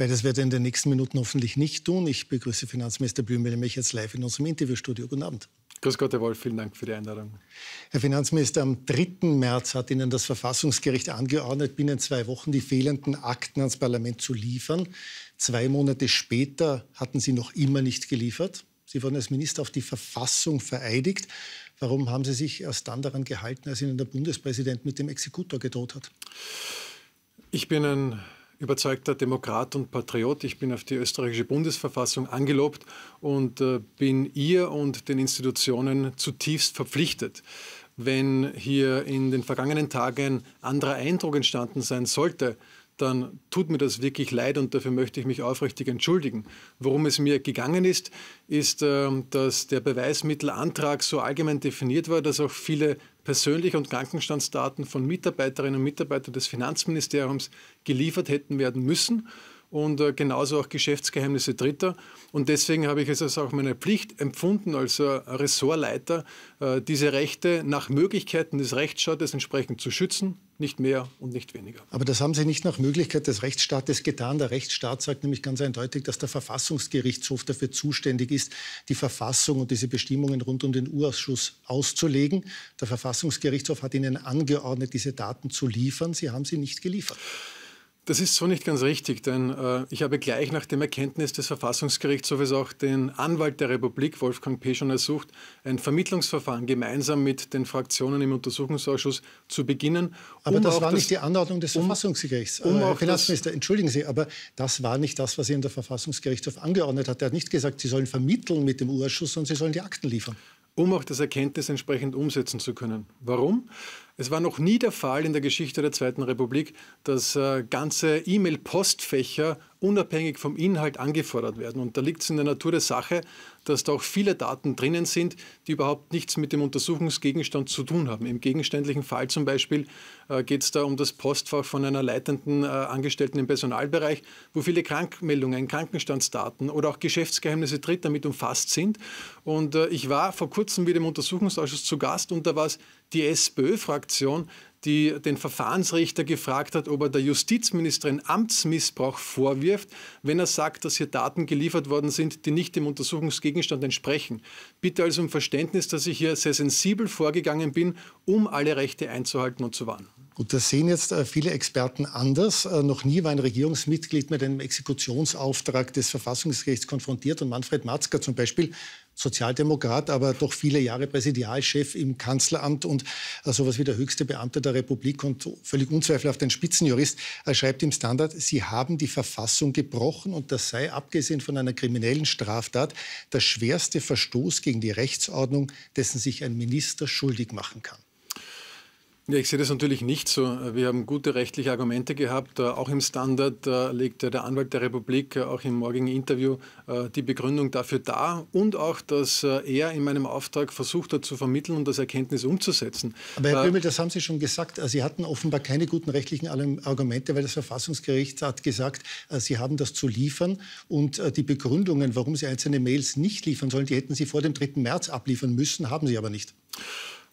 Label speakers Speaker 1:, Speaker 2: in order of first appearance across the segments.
Speaker 1: Beides wird er in den nächsten Minuten hoffentlich nicht tun. Ich begrüße Finanzminister Blümel-Mech jetzt live in unserem Interviewstudio. Guten Abend.
Speaker 2: Grüß Gott, Herr Wolf, vielen Dank für die Einladung.
Speaker 1: Herr Finanzminister, am 3. März hat Ihnen das Verfassungsgericht angeordnet, binnen zwei Wochen die fehlenden Akten ans Parlament zu liefern. Zwei Monate später hatten Sie noch immer nicht geliefert. Sie wurden als Minister auf die Verfassung vereidigt. Warum haben Sie sich erst dann daran gehalten, als Ihnen der Bundespräsident mit dem Exekutor gedroht hat?
Speaker 2: Ich bin ein überzeugter Demokrat und Patriot. Ich bin auf die österreichische Bundesverfassung angelobt und äh, bin ihr und den Institutionen zutiefst verpflichtet wenn hier in den vergangenen Tagen anderer Eindruck entstanden sein sollte, dann tut mir das wirklich leid und dafür möchte ich mich aufrichtig entschuldigen. Worum es mir gegangen ist, ist, ähm, dass der Beweismittelantrag so allgemein definiert war, dass auch viele Persönliche und Krankenstandsdaten von Mitarbeiterinnen und Mitarbeitern des Finanzministeriums geliefert hätten werden müssen und äh, genauso auch Geschäftsgeheimnisse Dritter. Und deswegen habe ich es als auch meine Pflicht empfunden, als äh, Ressortleiter, äh, diese Rechte nach Möglichkeiten des Rechtsstaates entsprechend zu schützen. Nicht mehr und nicht weniger.
Speaker 1: Aber das haben Sie nicht nach Möglichkeit des Rechtsstaates getan. Der Rechtsstaat sagt nämlich ganz eindeutig, dass der Verfassungsgerichtshof dafür zuständig ist, die Verfassung und diese Bestimmungen rund um den Urausschuss auszulegen. Der Verfassungsgerichtshof hat Ihnen angeordnet, diese Daten zu liefern. Sie haben sie nicht geliefert.
Speaker 2: Das ist so nicht ganz richtig, denn äh, ich habe gleich nach dem Erkenntnis des Verfassungsgerichtshofes auch den Anwalt der Republik, Wolfgang P. schon ersucht, ein Vermittlungsverfahren gemeinsam mit den Fraktionen im Untersuchungsausschuss zu beginnen. Aber um das war nicht die
Speaker 1: Anordnung des um, Verfassungsgerichts. Um äh, Herr Finanzminister, entschuldigen Sie, aber das war nicht das, was Ihnen der Verfassungsgerichtshof angeordnet hat. Er hat nicht gesagt, Sie sollen vermitteln mit dem U-Ausschuss, sondern Sie sollen die Akten
Speaker 2: liefern. Um auch das Erkenntnis entsprechend umsetzen zu können. Warum? Es war noch nie der Fall in der Geschichte der Zweiten Republik, dass äh, ganze E-Mail-Postfächer unabhängig vom Inhalt angefordert werden. Und da liegt es in der Natur der Sache, dass da auch viele Daten drinnen sind, die überhaupt nichts mit dem Untersuchungsgegenstand zu tun haben. Im gegenständlichen Fall zum Beispiel äh, geht es da um das Postfach von einer leitenden äh, Angestellten im Personalbereich, wo viele Krankmeldungen, Krankenstandsdaten oder auch Geschäftsgeheimnisse dritter damit umfasst sind. Und äh, ich war vor kurzem wieder im Untersuchungsausschuss zu Gast und da war es, die SPÖ fragt Fraktion, die den Verfahrensrichter gefragt hat, ob er der Justizministerin Amtsmissbrauch vorwirft, wenn er sagt, dass hier Daten geliefert worden sind, die nicht dem Untersuchungsgegenstand entsprechen. Bitte also um Verständnis, dass ich hier sehr sensibel vorgegangen bin, um alle Rechte einzuhalten und zu wahren.
Speaker 1: Gut, das sehen jetzt äh, viele Experten anders. Äh, noch nie war ein Regierungsmitglied mit einem Exekutionsauftrag des Verfassungsgerichts konfrontiert. Und Manfred Matzka zum Beispiel Sozialdemokrat, aber doch viele Jahre Präsidialchef im Kanzleramt und äh, sowas wie der höchste Beamte der Republik und völlig unzweifelhaft ein Spitzenjurist, schreibt im Standard, Sie haben die Verfassung gebrochen und das sei, abgesehen von einer kriminellen Straftat, der schwerste Verstoß gegen die Rechtsordnung, dessen sich ein Minister schuldig machen kann.
Speaker 2: Ja, ich sehe das natürlich nicht so. Wir haben gute rechtliche Argumente gehabt. Äh, auch im Standard äh, legt äh, der Anwalt der Republik auch im morgigen Interview die Begründung dafür dar und auch, dass er in meinem Auftrag versucht hat zu vermitteln und das Erkenntnis umzusetzen. Aber Herr Böhmel, das haben
Speaker 1: Sie schon gesagt. Sie hatten offenbar keine guten rechtlichen Argumente, weil das Verfassungsgericht hat gesagt, Sie haben das zu liefern und die Begründungen, warum Sie einzelne Mails nicht liefern sollen, die hätten Sie vor dem 3. März abliefern müssen, haben Sie aber nicht.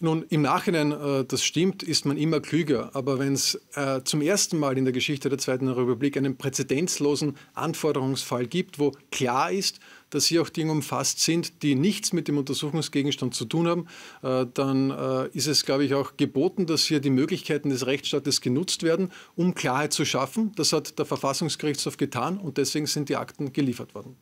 Speaker 2: Nun, im Nachhinein, äh, das stimmt, ist man immer klüger. Aber wenn es äh, zum ersten Mal in der Geschichte der Zweiten Republik einen präzedenzlosen Anforderungsfall gibt, wo klar ist, dass hier auch Dinge umfasst sind, die nichts mit dem Untersuchungsgegenstand zu tun haben, äh, dann ist es, glaube ich, auch geboten, dass hier die Möglichkeiten des Rechtsstaates genutzt werden, um Klarheit zu schaffen. Das hat der Verfassungsgerichtshof getan und deswegen sind die Akten geliefert worden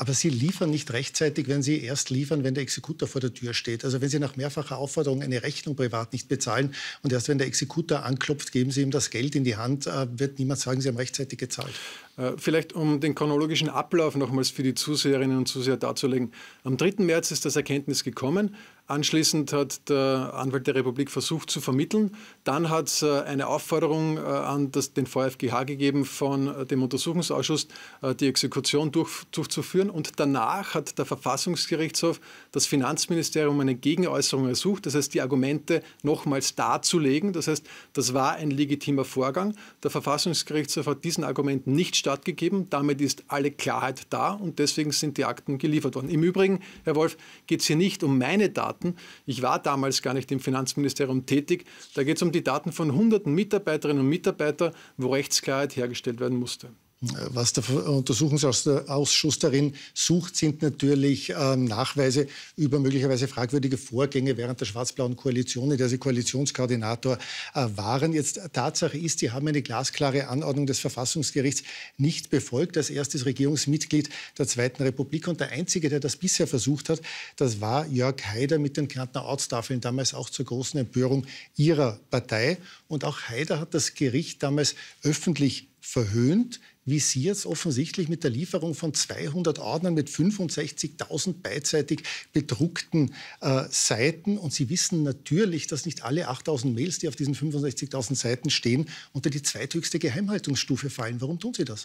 Speaker 1: aber sie liefern nicht rechtzeitig, wenn sie erst liefern, wenn der Exekutor vor der Tür steht. Also wenn sie nach mehrfacher Aufforderung eine Rechnung privat nicht bezahlen und erst wenn der Exekutor anklopft, geben sie ihm das Geld in die Hand, äh, wird niemand sagen, sie haben rechtzeitig
Speaker 2: gezahlt. Äh, vielleicht um den chronologischen Ablauf nochmals für die Zuseherinnen und Zuseher darzulegen. Am 3. März ist das Erkenntnis gekommen. Anschließend hat der Anwalt der Republik versucht zu vermitteln. Dann hat es äh, eine Aufforderung äh, an das, den VfGH gegeben, von äh, dem Untersuchungsausschuss die Exekution durch, durchzuführen. Und danach hat der Verfassungsgerichtshof das Finanzministerium eine Gegenäußerung ersucht, das heißt die Argumente nochmals darzulegen. Das heißt, das war ein legitimer Vorgang. Der Verfassungsgerichtshof hat diesen Argumenten nicht stattgegeben. Damit ist alle Klarheit da und deswegen sind die Akten geliefert worden. Im Übrigen, Herr Wolf, geht es hier nicht um meine Daten Daten. Ich war damals gar nicht im Finanzministerium tätig. Da geht es um die Daten von hunderten Mitarbeiterinnen und Mitarbeitern, wo Rechtsklarheit hergestellt werden musste.
Speaker 1: Äh, was der Untersuchungsausschuss darin sucht, sind natürlich ähm, Nachweise über möglicherweise fragwürdige Vorgänge während der schwarz-blauen Koalition, in der Sie Koalitionskoordinator äh, waren. Jetzt äh, Tatsache ist, Sie haben eine glasklare Anordnung des Verfassungsgerichts nicht befolgt. Als erstes Regierungsmitglied der Zweiten Republik und der Einzige, der das bisher versucht hat, das war Jörg Haider mit den Kärntner Ortstafeln, damals auch zur großen Empörung Ihrer Partei. Und auch Haider hat das Gericht damals öffentlich verhöhnt wie Sie jetzt offensichtlich mit der Lieferung von 200 Ordnern mit 65.000 beidseitig bedruckten äh, Seiten. Und Sie wissen natürlich, dass nicht alle 8.000 Mails, die auf diesen 65.000 Seiten stehen, unter die zweithöchste Geheimhaltungsstufe fallen. Warum
Speaker 2: tun Sie das?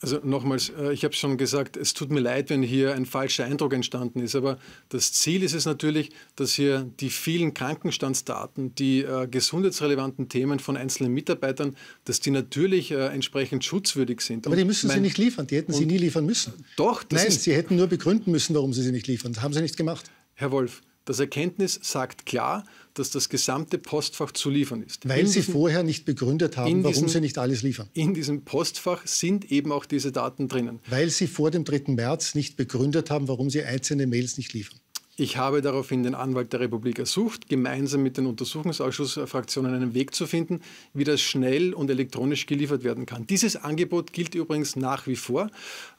Speaker 2: Also nochmals, äh, ich habe schon gesagt, es tut mir leid, wenn hier ein falscher Eindruck entstanden ist, aber das Ziel ist es natürlich, dass hier die vielen Krankenstandsdaten, die äh, gesundheitsrelevanten Themen von einzelnen Mitarbeitern, dass die natürlich äh, entsprechend schutzwürdig sind. Aber und die müssen mein, Sie nicht
Speaker 1: liefern, die hätten Sie nie liefern müssen.
Speaker 2: Doch. das Nein, Sie
Speaker 1: hätten nur begründen müssen, warum Sie sie nicht liefern. Das haben Sie nicht gemacht.
Speaker 2: Herr Wolf, das Erkenntnis sagt klar, dass das gesamte Postfach zu liefern ist. Weil in Sie
Speaker 1: vorher nicht begründet haben, warum Sie nicht alles liefern.
Speaker 2: In diesem Postfach sind eben auch diese Daten drinnen.
Speaker 1: Weil Sie vor dem 3. März nicht begründet haben, warum Sie einzelne Mails nicht liefern.
Speaker 2: Ich habe daraufhin den Anwalt der Republik ersucht, gemeinsam mit den Untersuchungsausschussfraktionen einen Weg zu finden, wie das schnell und elektronisch geliefert werden kann. Dieses Angebot gilt übrigens nach wie vor.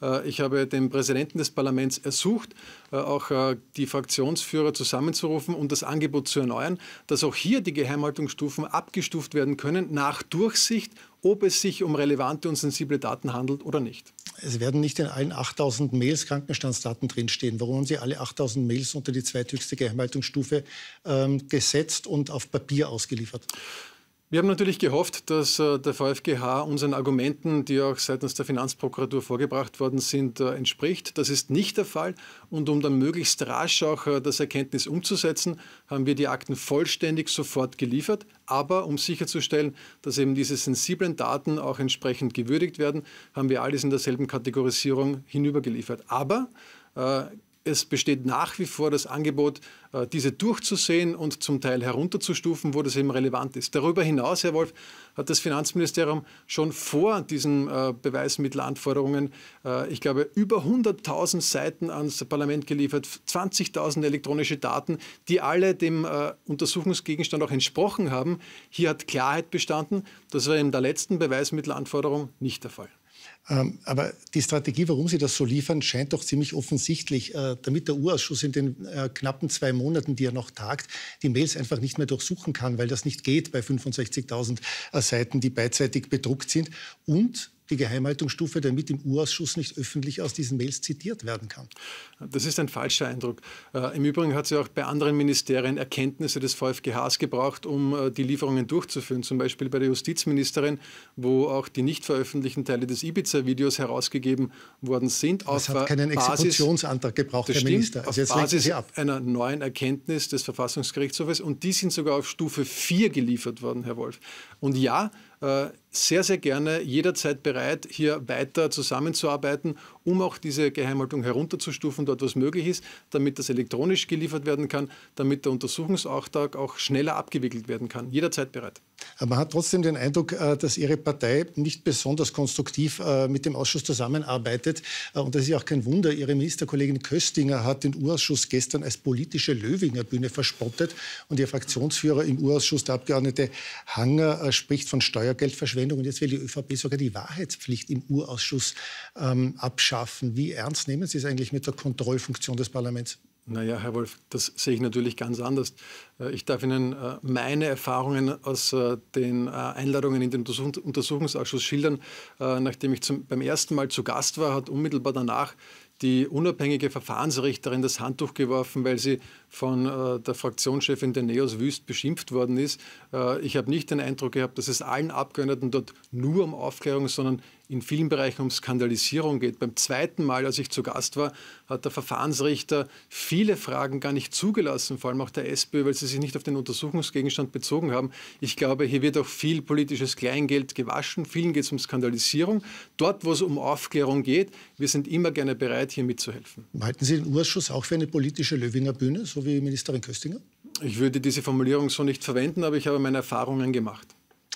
Speaker 2: Äh, ich habe den Präsidenten des Parlaments ersucht, äh, auch äh, die Fraktionsführer zusammenzurufen und das Angebot zu erneuern, dass auch hier die Geheimhaltungsstufen abgestuft werden können nach Durchsicht ob es sich um relevante und sensible Daten handelt oder nicht.
Speaker 1: Es werden nicht in allen 8000 Mails Krankenstandsdaten drinstehen. Warum haben Sie alle 8000 Mails unter die zweithöchste Geheimhaltungsstufe ähm, gesetzt und auf Papier ausgeliefert?
Speaker 2: Wir haben natürlich gehofft, dass äh, der VfGH unseren Argumenten, die auch seitens der Finanzprokuratur vorgebracht worden sind, äh, entspricht. Das ist nicht der Fall. Und um dann möglichst rasch auch äh, das Erkenntnis umzusetzen, haben wir die Akten vollständig sofort geliefert. Aber um sicherzustellen, dass eben diese sensiblen Daten auch entsprechend gewürdigt werden, haben wir alles in derselben Kategorisierung hinübergeliefert. Aber äh, es besteht nach wie vor das Angebot, äh, diese durchzusehen und zum Teil herunterzustufen, wo das eben relevant ist. Darüber hinaus, Herr Wolf, hat das Finanzministerium schon vor diesen äh, Beweismittelanforderungen, äh, ich glaube, über 100.000 Seiten ans Parlament geliefert, 20.000 elektronische Daten, die alle dem Untersuchungsgegenstand auch entsprochen haben. Hier hat Klarheit bestanden. Das war in der letzten Beweismittelanforderung nicht der Fall.
Speaker 1: Ähm, aber die Strategie, warum Sie das so liefern, scheint doch ziemlich offensichtlich, äh, damit der Urausschuss in den äh, knappen zwei Monaten, die er noch tagt, die Mails einfach nicht mehr durchsuchen kann, weil das nicht geht bei 65.000 äh, Seiten, die beidseitig bedruckt sind. Und die Geheimhaltungsstufe, damit im U-Ausschuss nicht öffentlich aus diesen Mails zitiert werden kann.
Speaker 2: Das ist ein falscher Eindruck. Äh, Im Übrigen hat sie auch bei anderen Ministerien Erkenntnisse des VfGHs gebraucht, um äh, die Lieferungen durchzuführen. Zum Beispiel bei der Justizministerin, wo auch die nicht veröffentlichten Teile des Ibiza videos herausgegeben worden sind. Es hat keinen Basis,
Speaker 1: Exekutionsantrag gebraucht, Herr Minister. Also auf Basis
Speaker 2: einer neuen Erkenntnis des Verfassungsgerichtshofes. Und die sind sogar auf Stufe 4 geliefert worden, Herr Wolf. Und ja, äh, sehr, sehr gerne jederzeit bereit, hier weiter zusammenzuarbeiten, um auch diese Geheimhaltung herunterzustufen, dort was möglich ist, damit das elektronisch geliefert werden kann, damit der Untersuchungsauftrag auch schneller abgewickelt werden kann. Jederzeit bereit.
Speaker 1: Aber man hat trotzdem den Eindruck, äh, dass Ihre Partei nicht besonders konstruktiv äh, mit dem Ausschuss zusammenarbeitet. Und das ist ja auch kein Wunder. Ihre Ministerkollegin Köstinger hat den U-Ausschuss gestern als politische Löwinger Bühne verspottet. Und Ihr Fraktionsführer im U-Ausschuss, der Abgeordnete Hanger, spricht von Steuer Steuergeldverschwendung. Und jetzt will die ÖVP sogar die Wahrheitspflicht im Urausschuss ähm, abschaffen. Wie ernst nehmen Sie es eigentlich mit der Kontrollfunktion des
Speaker 2: Parlaments? Naja, Herr Wolf, das sehe ich natürlich ganz anders. Äh, ich darf Ihnen äh, meine Erfahrungen aus äh, den Einladungen in den Untersuchungsausschuss schildern. Nachdem ich zum, beim ersten Mal zu Gast war, hat unmittelbar danach die unabhängige Verfahrensrichterin das Handtuch geworfen, weil sie von äh, der Fraktionschefin der NEOS wüst beschimpft worden ist. Äh, ich habe nicht den Eindruck gehabt, dass es allen Abgeordneten dort nur um Aufklärung, sondern in vielen Bereichen um Skandalisierung geht. Beim zweiten Mal, als ich zu Gast war, hat der Verfahrensrichter viele Fragen gar nicht zugelassen, vor allem auch der SPÖ, weil sie sich nicht auf den Untersuchungsgegenstand bezogen haben. Ich glaube, hier wird auch viel politisches Kleingeld gewaschen. Vielen geht es um Skandalisierung. Dort, wo es um Aufklärung geht, wir sind immer gerne bereit, hier mitzuhelfen.
Speaker 1: Halten Sie den Ausschuss auch für eine politische Löwinger Bühne? So so wie Ministerin Köstinger?
Speaker 2: Ich würde diese Formulierung so nicht verwenden, aber ich habe meine Erfahrungen gemacht.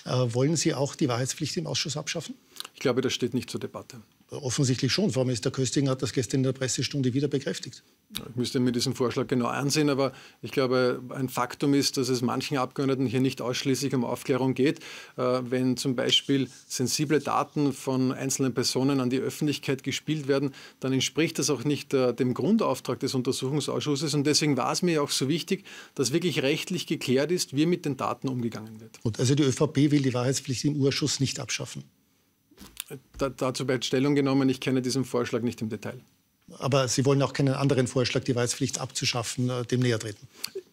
Speaker 1: Äh, wollen Sie auch die Wahrheitspflicht im Ausschuss abschaffen?
Speaker 2: Ich glaube, das steht nicht zur Debatte.
Speaker 1: Offensichtlich schon. Frau Minister Köstinger hat das gestern in der Pressestunde wieder bekräftigt.
Speaker 2: Ich müsste mir diesen Vorschlag genau ansehen, aber ich glaube, ein Faktum ist, dass es manchen Abgeordneten hier nicht ausschließlich um Aufklärung geht. Äh, wenn zum Beispiel sensible Daten von einzelnen Personen an die Öffentlichkeit gespielt werden, dann entspricht das auch nicht äh, dem Grundauftrag des Untersuchungsausschusses. Und deswegen war es mir auch so wichtig, dass wirklich rechtlich geklärt ist, wie mit den Daten umgegangen wird.
Speaker 1: Und also die ÖVP will die Wahrheitspflicht im Urschuss nicht abschaffen
Speaker 2: da, dazu bereits Stellung genommen. Ich kenne diesen Vorschlag nicht im Detail.
Speaker 1: Aber Sie wollen auch keinen anderen Vorschlag,
Speaker 2: die Weißpflicht abzuschaffen, äh, dem näher treten.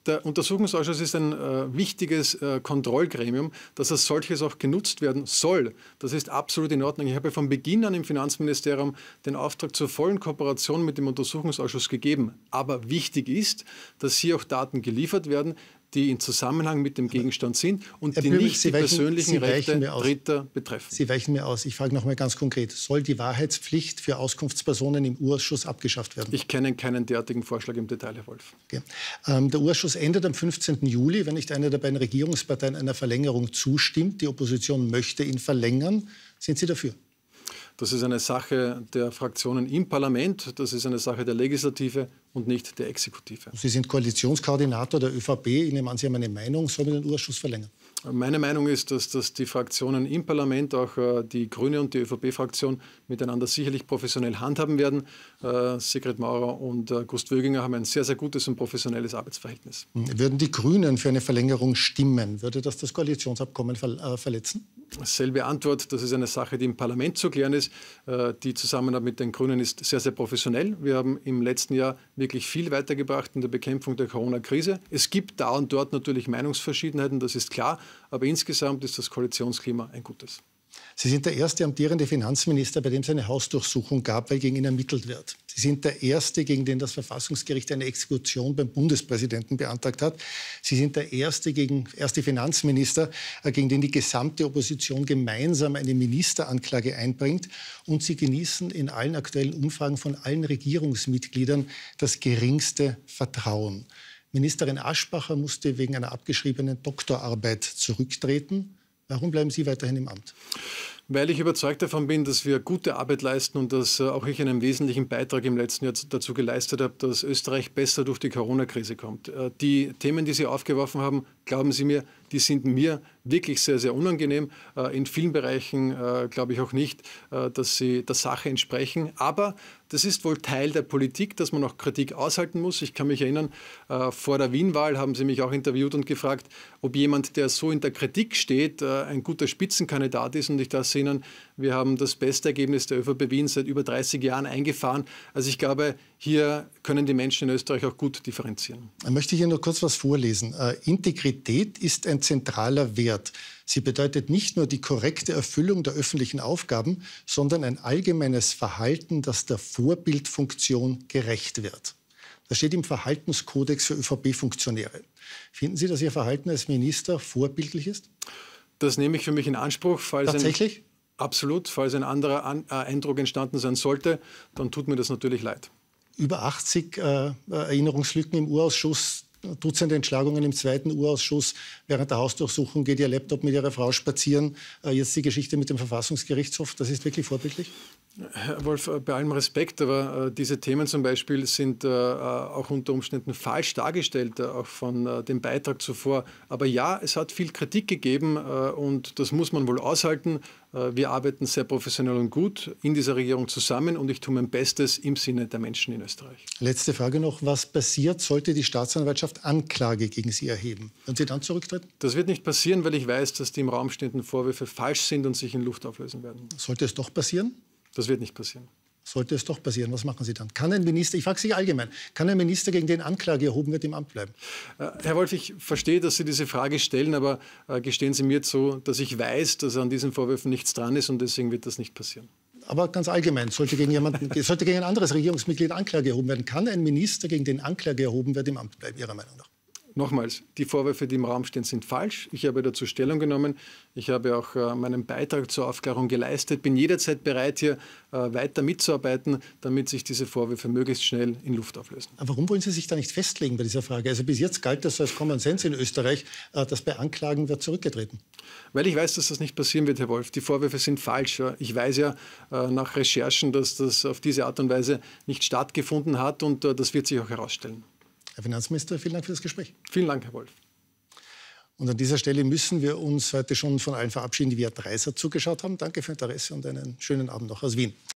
Speaker 2: Der Untersuchungsausschuss ist ein äh, wichtiges äh, Kontrollgremium, dass als solches auch genutzt werden soll. Das ist absolut in Ordnung. Ich habe von Beginn an im Finanzministerium den Auftrag zur vollen Kooperation mit dem Untersuchungsausschuss gegeben. Aber wichtig ist, dass hier auch Daten geliefert werden, die in Zusammenhang mit dem Gegenstand sind und Herr die Böbel, nicht Sie die weichen, persönlichen Rechte Dritter betreffen.
Speaker 1: Sie weichen mir aus. Ich frage noch mal ganz konkret. Soll die Wahrheitspflicht für Auskunftspersonen im Urschuss abgeschafft werden? Ich
Speaker 2: kenne keinen derartigen Vorschlag im Detail, Herr Wolf.
Speaker 1: Okay. Ähm, der Urschuss endet am 15. Juli, wenn nicht eine der beiden Regierungsparteien einer Verlängerung zustimmt. Die Opposition möchte ihn verlängern. Sind Sie dafür?
Speaker 2: Das ist eine Sache der Fraktionen im Parlament, das ist eine Sache der Legislative und nicht der Exekutive.
Speaker 1: Sie sind Koalitionskoordinator der ÖVP. Ich nehme an, Sie haben eine Meinung. Sollen wir den Ausschuss
Speaker 2: verlängern? Meine Meinung ist, dass, dass die Fraktionen im Parlament, auch äh, die Grüne und die ÖVP-Fraktion, miteinander sicherlich professionell handhaben werden. Äh, Sigrid Maurer und äh, Gust Wöginger haben ein sehr, sehr gutes und professionelles Arbeitsverhältnis.
Speaker 1: Hm, würden die Grünen für eine Verlängerung stimmen? Würde das das Koalitionsabkommen ver äh, verletzen?
Speaker 2: Selbe Antwort, das ist eine Sache, die im Parlament zu klären ist. Äh, die Zusammenarbeit mit den Grünen ist sehr, sehr professionell. Wir haben im letzten Jahr wirklich viel weitergebracht in der Bekämpfung der Corona-Krise. Es gibt da und dort natürlich Meinungsverschiedenheiten, das ist klar, aber insgesamt ist das Koalitionsklima ein gutes.
Speaker 1: Sie sind der erste amtierende Finanzminister, bei dem es eine Hausdurchsuchung gab, weil gegen ihn ermittelt wird. Sie sind der erste, gegen den das Verfassungsgericht eine Exekution beim Bundespräsidenten beantragt hat. Sie sind der erste, gegen, erste Finanzminister, äh, gegen den die gesamte Opposition gemeinsam eine Ministeranklage einbringt. Und Sie genießen in allen aktuellen Umfragen von allen Regierungsmitgliedern das geringste Vertrauen. Ministerin Aschbacher musste wegen einer abgeschriebenen Doktorarbeit zurücktreten. Warum bleiben Sie weiterhin im Amt?
Speaker 2: Weil ich überzeugt davon bin, dass wir gute Arbeit leisten und dass äh, auch ich einen wesentlichen Beitrag im letzten Jahr dazu geleistet habe, dass Österreich besser durch die Corona-Krise kommt. Äh, die Themen, die Sie aufgeworfen haben, glauben Sie mir, die sind mir wirklich sehr, sehr unangenehm. Äh, in vielen Bereichen glaube ich auch nicht, dass sie der Sache entsprechen. Aber das ist wohl Teil der Politik, dass man auch Kritik aushalten muss. Ich kann mich erinnern, vor der Wien-Wahl haben Sie mich auch interviewt und gefragt, ob jemand, der so in der Kritik steht, ein guter Spitzenkandidat ist. Und ich da drinnen. Wir haben das beste Ergebnis der ÖVP Wien seit über 30 Jahren eingefahren. Also ich glaube, hier können die Menschen in Österreich auch gut differenzieren.
Speaker 1: Ich möchte hier nur kurz was vorlesen. Äh, Integrität ist ein zentraler Wert. Sie bedeutet nicht nur die korrekte Erfüllung der öffentlichen Aufgaben, sondern ein allgemeines Verhalten, das der Vorbildfunktion gerecht wird. Das steht im Verhaltenskodex für ÖVP-Funktionäre. Finden Sie, dass Ihr Verhalten als Minister
Speaker 2: vorbildlich ist? Das nehme ich für mich in Anspruch. Falls Tatsächlich? Absolut. Falls ein anderer An äh, Eindruck entstanden sein sollte, dann tut mir das natürlich leid.
Speaker 1: Über 80 äh, Erinnerungslücken im Urausschuss, Dutzende Entschlagungen im zweiten Urausschuss. Während der Hausdurchsuchung geht Ihr Laptop mit Ihrer Frau spazieren. Äh, jetzt die Geschichte mit dem Verfassungsgerichtshof. Das ist wirklich
Speaker 2: vorbildlich? Herr Wolf, äh, bei allem Respekt, aber äh, diese Themen zum Beispiel sind äh, äh auch unter Umständen falsch dargestellt, äh, auch von dem Beitrag zuvor. Aber ja, es hat viel Kritik gegeben und das muss man wohl aushalten. wir arbeiten sehr professionell und gut in dieser Regierung zusammen und ich tue mein Bestes im Sinne der Menschen in Österreich.
Speaker 1: Letzte Frage noch. Was passiert, sollte die Staatsanwaltschaft Anklage gegen Sie erheben? Wenn Sie dann zurücktreten?
Speaker 2: Das wird nicht passieren, weil ich weiß, dass die im Raum stehenden Vorwürfe falsch sind und sich in Luft auflösen werden.
Speaker 1: Sollte es doch passieren?
Speaker 2: Das wird nicht passieren.
Speaker 1: Sollte es doch passieren, was machen Sie dann? Kann ein Minister, ich frage Sie allgemein, kann ein
Speaker 2: Minister, gegen den Anklage erhoben wird, im Amt bleiben? Äh, Herr Wolf, ich verstehe, dass Sie diese Frage stellen, aber äh, gestehen Sie mir zu, dass ich weiß, dass an diesen Vorwürfen nichts dran ist und deswegen wird das nicht passieren.
Speaker 1: Aber ganz allgemein, sollte gegen, jemanden, sollte gegen ein anderes Regierungsmitglied Anklage erhoben werden, kann ein Minister, gegen den Anklage erhoben wird, im Amt
Speaker 2: bleiben, Ihrer Meinung nach? Nochmals, die Vorwürfe, die im Raum stehen, sind falsch. Ich habe dazu Stellung genommen. Ich habe auch äh, meinen Beitrag zur Aufklärung geleistet. Bin jederzeit bereit, hier äh, weiter mitzuarbeiten, damit sich diese Vorwürfe möglichst schnell in Luft auflösen.
Speaker 1: Aber warum wollen Sie sich da nicht festlegen bei dieser Frage? Also bis jetzt galt das als Common Sense in Österreich, äh, dass bei Anklagen
Speaker 2: wird zurückgetreten. Weil ich weiß, dass das nicht passieren wird, Herr Wolf. Die Vorwürfe sind falsch. Ja. Ich weiß ja äh, nach Recherchen, dass das auf diese Art und Weise nicht stattgefunden hat und äh, das wird sich auch herausstellen.
Speaker 1: Herr Finanzminister, vielen Dank für das Gespräch. Vielen Dank, Herr Wolf. Und an dieser Stelle müssen wir uns heute schon von allen verabschieden, die wir Dreiser zugeschaut haben. Danke für Ihr Interesse und einen schönen Abend noch aus Wien.